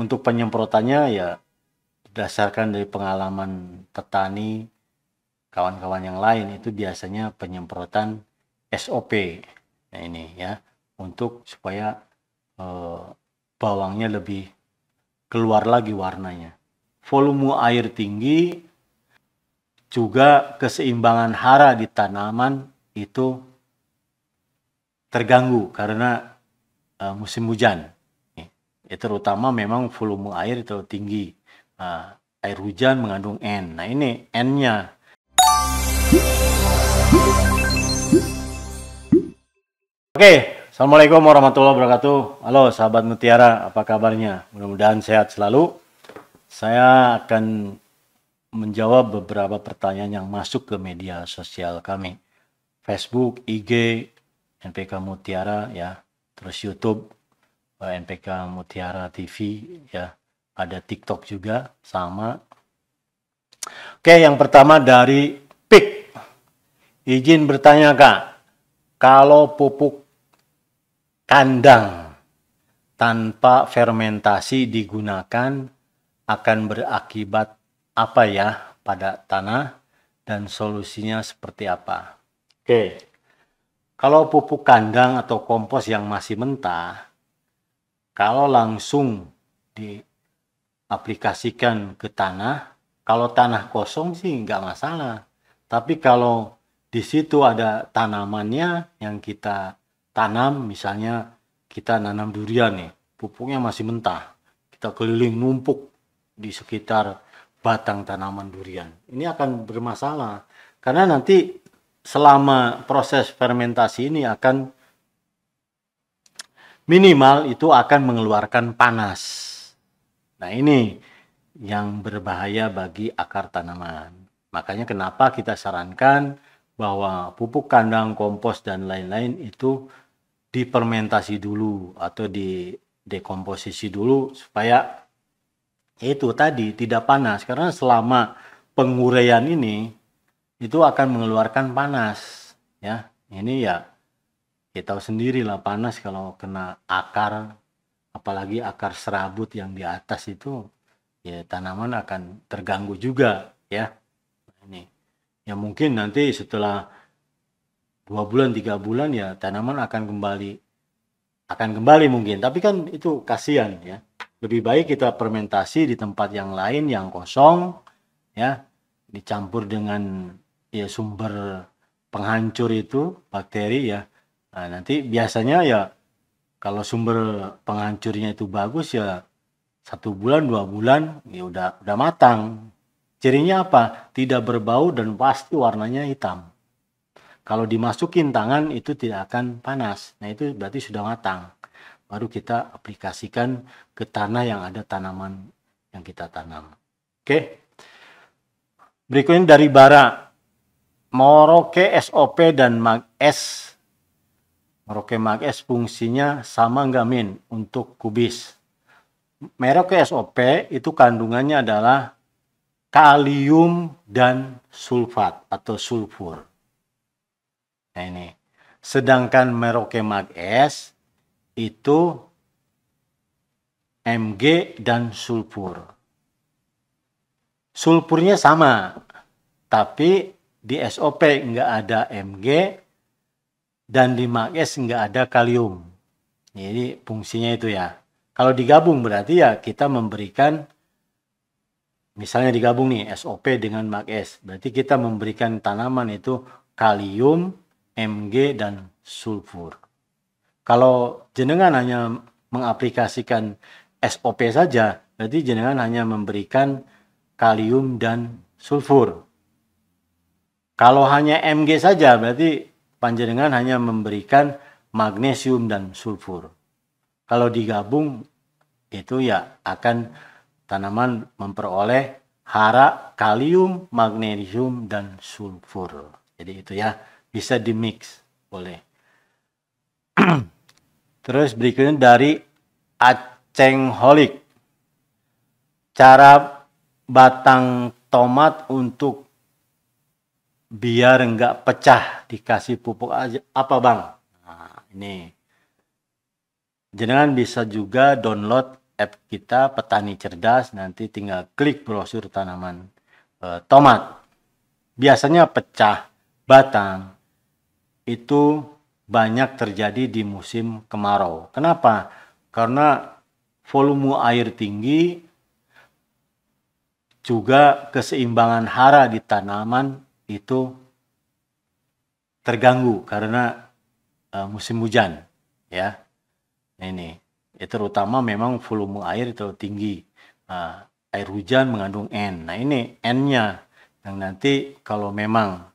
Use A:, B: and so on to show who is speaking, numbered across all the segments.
A: untuk penyemprotannya ya berdasarkan dari pengalaman petani kawan-kawan yang lain itu biasanya penyemprotan SOP. Nah ini ya untuk supaya e, bawangnya lebih keluar lagi warnanya. Volume air tinggi juga keseimbangan hara di tanaman itu terganggu karena e, musim hujan ya terutama memang volume air itu tinggi nah, air hujan mengandung N nah ini N-nya oke Assalamualaikum warahmatullahi wabarakatuh halo sahabat mutiara apa kabarnya mudah-mudahan sehat selalu saya akan menjawab beberapa pertanyaan yang masuk ke media sosial kami Facebook, IG, NPK Mutiara ya, terus YouTube Eh, NPK Mutiara TV ya ada TikTok juga sama oke yang pertama dari PIK izin bertanya kak kalau pupuk kandang tanpa fermentasi digunakan akan berakibat apa ya pada tanah dan solusinya seperti apa oke Kalau pupuk kandang atau kompos yang masih mentah, kalau langsung diaplikasikan ke tanah, kalau tanah kosong sih nggak masalah. Tapi kalau di situ ada tanamannya yang kita tanam, misalnya kita nanam durian nih, pupuknya masih mentah. Kita keliling numpuk di sekitar batang tanaman durian. Ini akan bermasalah karena nanti selama proses fermentasi ini akan minimal itu akan mengeluarkan panas. Nah, ini yang berbahaya bagi akar tanaman. Makanya kenapa kita sarankan bahwa pupuk kandang, kompos dan lain-lain itu dipermentasi dulu atau di dekomposisi dulu supaya itu tadi tidak panas karena selama penguraian ini itu akan mengeluarkan panas ya. Ini ya ya tahu sendiri lah panas kalau kena akar apalagi akar serabut yang di atas itu ya tanaman akan terganggu juga ya nah, ini ya mungkin nanti setelah dua bulan tiga bulan ya tanaman akan kembali akan kembali mungkin tapi kan itu kasihan ya lebih baik kita fermentasi di tempat yang lain yang kosong ya dicampur dengan ya sumber penghancur itu bakteri ya Nah, nanti biasanya ya kalau sumber penghancurnya itu bagus ya satu bulan dua bulan ya udah udah matang. Cirinya apa? Tidak berbau dan pasti warnanya hitam. Kalau dimasukin tangan itu tidak akan panas. Nah itu berarti sudah matang. Baru kita aplikasikan ke tanah yang ada tanaman yang kita tanam. Oke. Berikutnya dari bara. Moroke SOP dan Mag S Merauke Mark S fungsinya sama nggak Min untuk kubis? Merauke SOP itu kandungannya adalah kalium dan sulfat atau sulfur. Nah ini. Sedangkan Merauke Mark S itu Mg dan sulfur. Sulfurnya sama, tapi di SOP nggak ada Mg, dan di s nggak ada kalium. Jadi fungsinya itu ya. Kalau digabung berarti ya kita memberikan misalnya digabung nih SOP dengan S. Berarti kita memberikan tanaman itu kalium, Mg dan sulfur. Kalau jenengan hanya mengaplikasikan SOP saja, berarti jenengan hanya memberikan kalium dan sulfur. Kalau hanya Mg saja berarti panjenengan hanya memberikan magnesium dan sulfur. Kalau digabung itu ya akan tanaman memperoleh hara, kalium, magnesium dan sulfur. Jadi itu ya bisa dimix boleh. Terus berikutnya dari Aceng Holik. Cara batang tomat untuk biar enggak pecah dikasih pupuk aja apa bang nah, ini jenengan bisa juga download app kita petani cerdas nanti tinggal klik brosur tanaman e, tomat biasanya pecah batang itu banyak terjadi di musim kemarau kenapa karena volume air tinggi juga keseimbangan hara di tanaman itu terganggu karena uh, musim hujan ya nah, ini ya, terutama memang volume air itu tinggi uh, air hujan mengandung n nah ini n-nya yang nanti kalau memang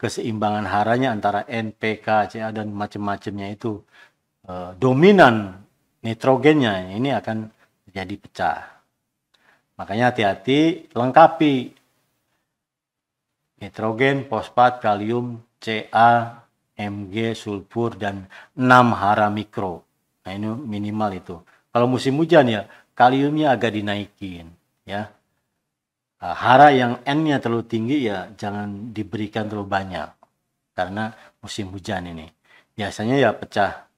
A: keseimbangan haranya antara NPK CA dan macam-macamnya itu uh, dominan nitrogennya ini akan jadi pecah. Makanya hati-hati lengkapi nitrogen, fosfat, kalium, Ca, Mg, sulfur, dan 6 hara mikro. Nah ini minimal itu. Kalau musim hujan ya, kaliumnya agak dinaikin ya. Ah, hara yang N-nya terlalu tinggi ya jangan diberikan terlalu banyak karena musim hujan ini. Biasanya ya pecah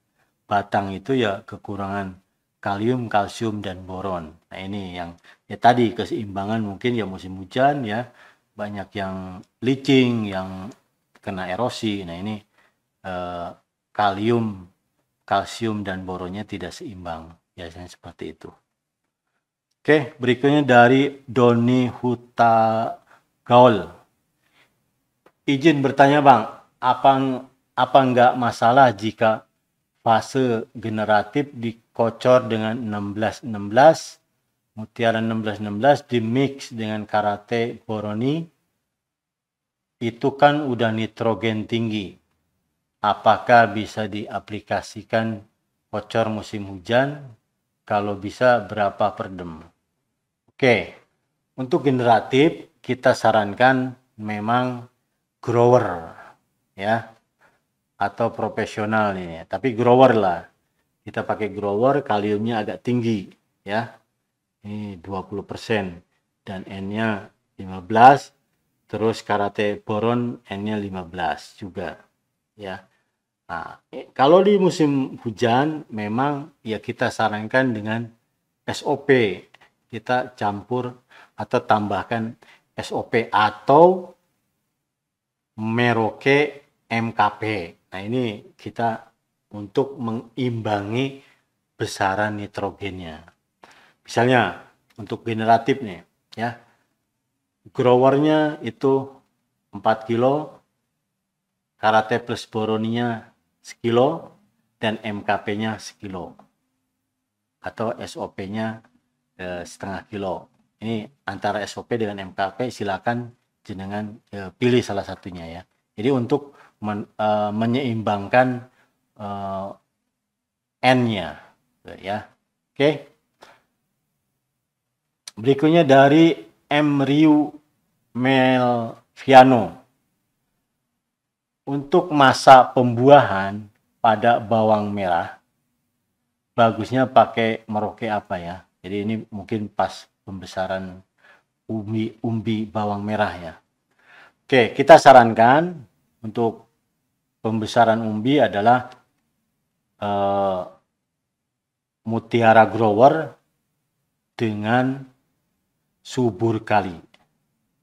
A: batang itu ya kekurangan kalium, kalsium, dan boron. Nah ini yang ya tadi keseimbangan mungkin ya musim hujan ya banyak yang leaching, yang kena erosi. Nah ini eh, kalium, kalsium dan boronnya tidak seimbang. Biasanya seperti itu. Oke, berikutnya dari Doni Huta Gaul. Izin bertanya Bang, apa apa nggak masalah jika fase generatif dikocor dengan 16-16 Mutiara 1616 di mix dengan karate boroni itu kan udah nitrogen tinggi. Apakah bisa diaplikasikan bocor musim hujan? Kalau bisa berapa per dem? Oke, untuk generatif kita sarankan memang grower ya atau profesional ini tapi grower lah kita pakai grower kaliumnya agak tinggi ya ini persen dan N-nya 15 terus karate boron N-nya 15 juga ya nah kalau di musim hujan memang ya kita sarankan dengan SOP kita campur atau tambahkan SOP atau Meroke MKP. Nah ini kita untuk mengimbangi besaran nitrogennya. Misalnya untuk generatif nih ya. Growernya itu 4 kilo, karate plus boroninya kilo dan MKP-nya kilo Atau SOP-nya e, eh, setengah kilo. Ini antara SOP dengan MKP silakan jenengan e, pilih salah satunya ya. Jadi untuk men, e, menyeimbangkan e, N-nya ya. Oke. Okay? Berikutnya dari M. Ryu Melviano. Untuk masa pembuahan pada bawang merah, bagusnya pakai meroke apa ya? Jadi ini mungkin pas pembesaran umbi umbi bawang merah ya. Oke, kita sarankan untuk pembesaran umbi adalah uh, mutiara grower dengan subur kali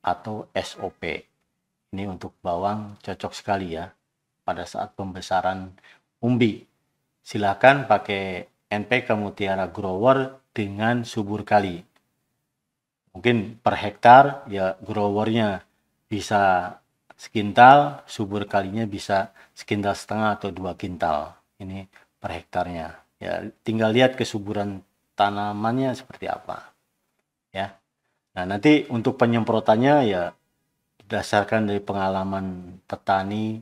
A: atau SOP. Ini untuk bawang cocok sekali ya pada saat pembesaran umbi. Silakan pakai NPK Mutiara Grower dengan subur kali. Mungkin per hektar ya growernya bisa sekintal, subur kalinya bisa sekintal setengah atau dua kintal. Ini per hektarnya. Ya, tinggal lihat kesuburan tanamannya seperti apa. Ya. Nah, nanti untuk penyemprotannya ya berdasarkan dari pengalaman petani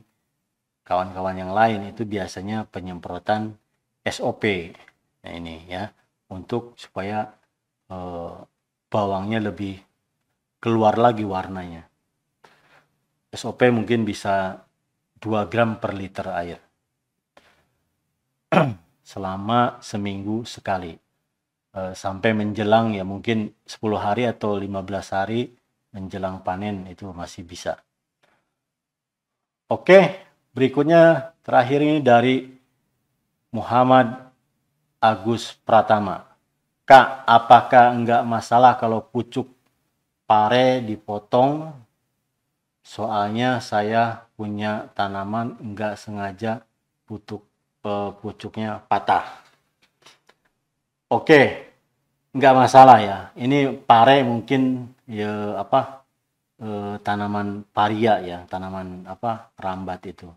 A: kawan-kawan yang lain itu biasanya penyemprotan SOP. Nah, ini ya untuk supaya eh, bawangnya lebih keluar lagi warnanya. SOP mungkin bisa 2 gram per liter air selama seminggu sekali. Eh, sampai menjelang ya mungkin 10 hari atau 15 hari menjelang panen itu masih bisa. Oke, berikutnya terakhir ini dari Muhammad Agus Pratama. Kak, apakah enggak masalah kalau pucuk pare dipotong? Soalnya saya punya tanaman enggak sengaja putuk, eh, pucuknya patah. Oke, nggak masalah ya. Ini pare mungkin ya apa e, tanaman paria ya, tanaman apa rambat itu.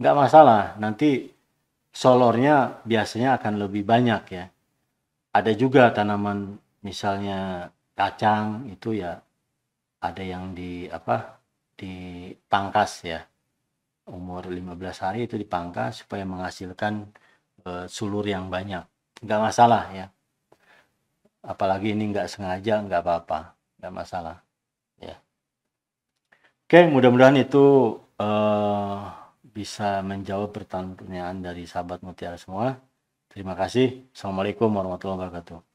A: Nggak masalah. Nanti solornya biasanya akan lebih banyak ya. Ada juga tanaman misalnya kacang itu ya ada yang di apa dipangkas ya umur 15 hari itu dipangkas supaya menghasilkan e, sulur yang banyak nggak masalah ya apalagi ini nggak sengaja nggak apa-apa nggak masalah ya oke mudah-mudahan itu uh, bisa menjawab pertanyaan dari sahabat mutiara semua terima kasih assalamualaikum warahmatullahi wabarakatuh